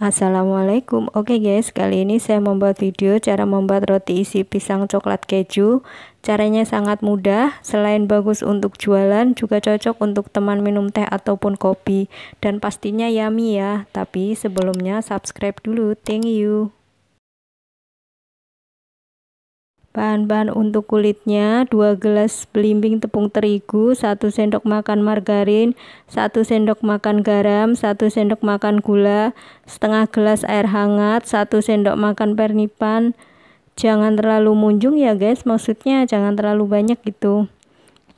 Assalamualaikum Oke okay guys kali ini saya membuat video cara membuat roti isi pisang coklat keju Caranya sangat mudah selain bagus untuk jualan juga cocok untuk teman minum teh ataupun kopi Dan pastinya yummy ya Tapi sebelumnya subscribe dulu thank you Bahan-bahan untuk kulitnya 2 gelas belimbing tepung terigu 1 sendok makan margarin 1 sendok makan garam 1 sendok makan gula setengah gelas air hangat 1 sendok makan pernipan jangan terlalu munjung ya guys maksudnya jangan terlalu banyak gitu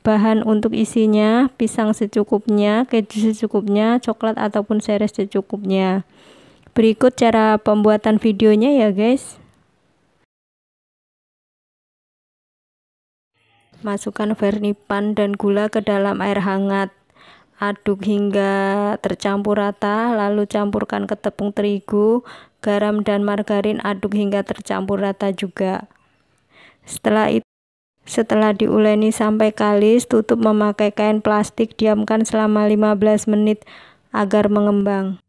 bahan untuk isinya pisang secukupnya keju secukupnya coklat ataupun seres secukupnya berikut cara pembuatan videonya ya guys Masukkan vernipan dan gula ke dalam air hangat. Aduk hingga tercampur rata, lalu campurkan ke tepung terigu, garam dan margarin aduk hingga tercampur rata juga. Setelah itu setelah diuleni sampai kalis, tutup memakai kain plastik, diamkan selama 15 menit agar mengembang.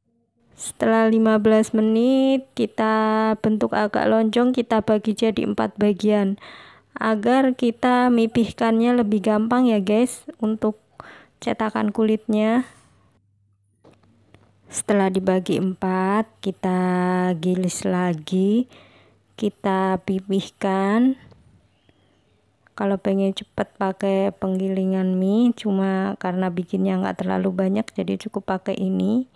Setelah 15 menit, kita bentuk agak lonjong, kita bagi jadi 4 bagian agar kita mipihkannya lebih gampang ya guys untuk cetakan kulitnya setelah dibagi empat kita gilis lagi kita pipihkan kalau pengen cepat pakai penggilingan mie cuma karena bikinnya nggak terlalu banyak jadi cukup pakai ini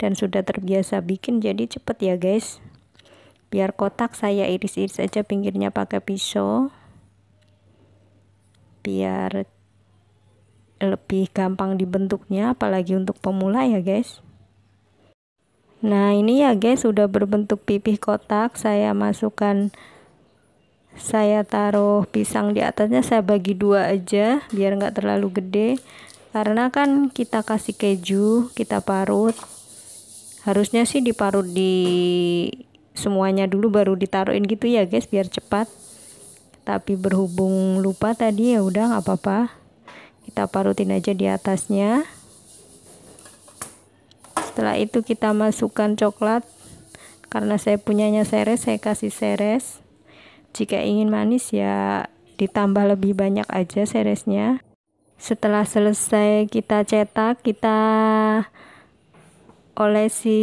dan sudah terbiasa bikin jadi cepet ya guys biar kotak saya iris-iris aja pinggirnya pakai pisau biar lebih gampang dibentuknya apalagi untuk pemula ya guys nah ini ya guys sudah berbentuk pipih kotak saya masukkan saya taruh pisang di atasnya saya bagi dua aja biar nggak terlalu gede karena kan kita kasih keju kita parut harusnya sih diparut di semuanya dulu baru ditaruhin gitu ya guys biar cepat tapi berhubung lupa tadi ya udah nggak apa-apa kita parutin aja di atasnya setelah itu kita masukkan coklat karena saya punyanya seres saya kasih seres jika ingin manis ya ditambah lebih banyak aja seresnya setelah selesai kita cetak kita olesi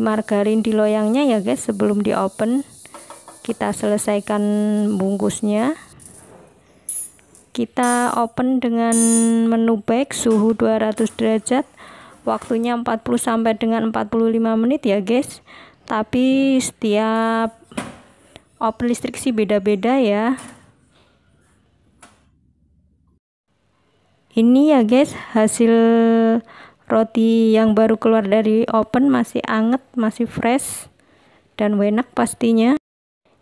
margarin di loyangnya ya guys sebelum di open kita selesaikan bungkusnya kita open dengan menu back suhu 200 derajat waktunya 40 sampai dengan 45 menit ya guys tapi setiap open listrik sih beda-beda ya ini ya guys hasil roti yang baru keluar dari open masih anget masih fresh dan enak pastinya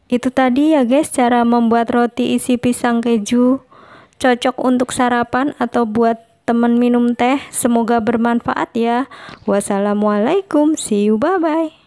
itu tadi ya guys cara membuat roti isi pisang keju. Cocok untuk sarapan atau buat temen minum teh. Semoga bermanfaat ya. Wassalamualaikum. See you bye bye.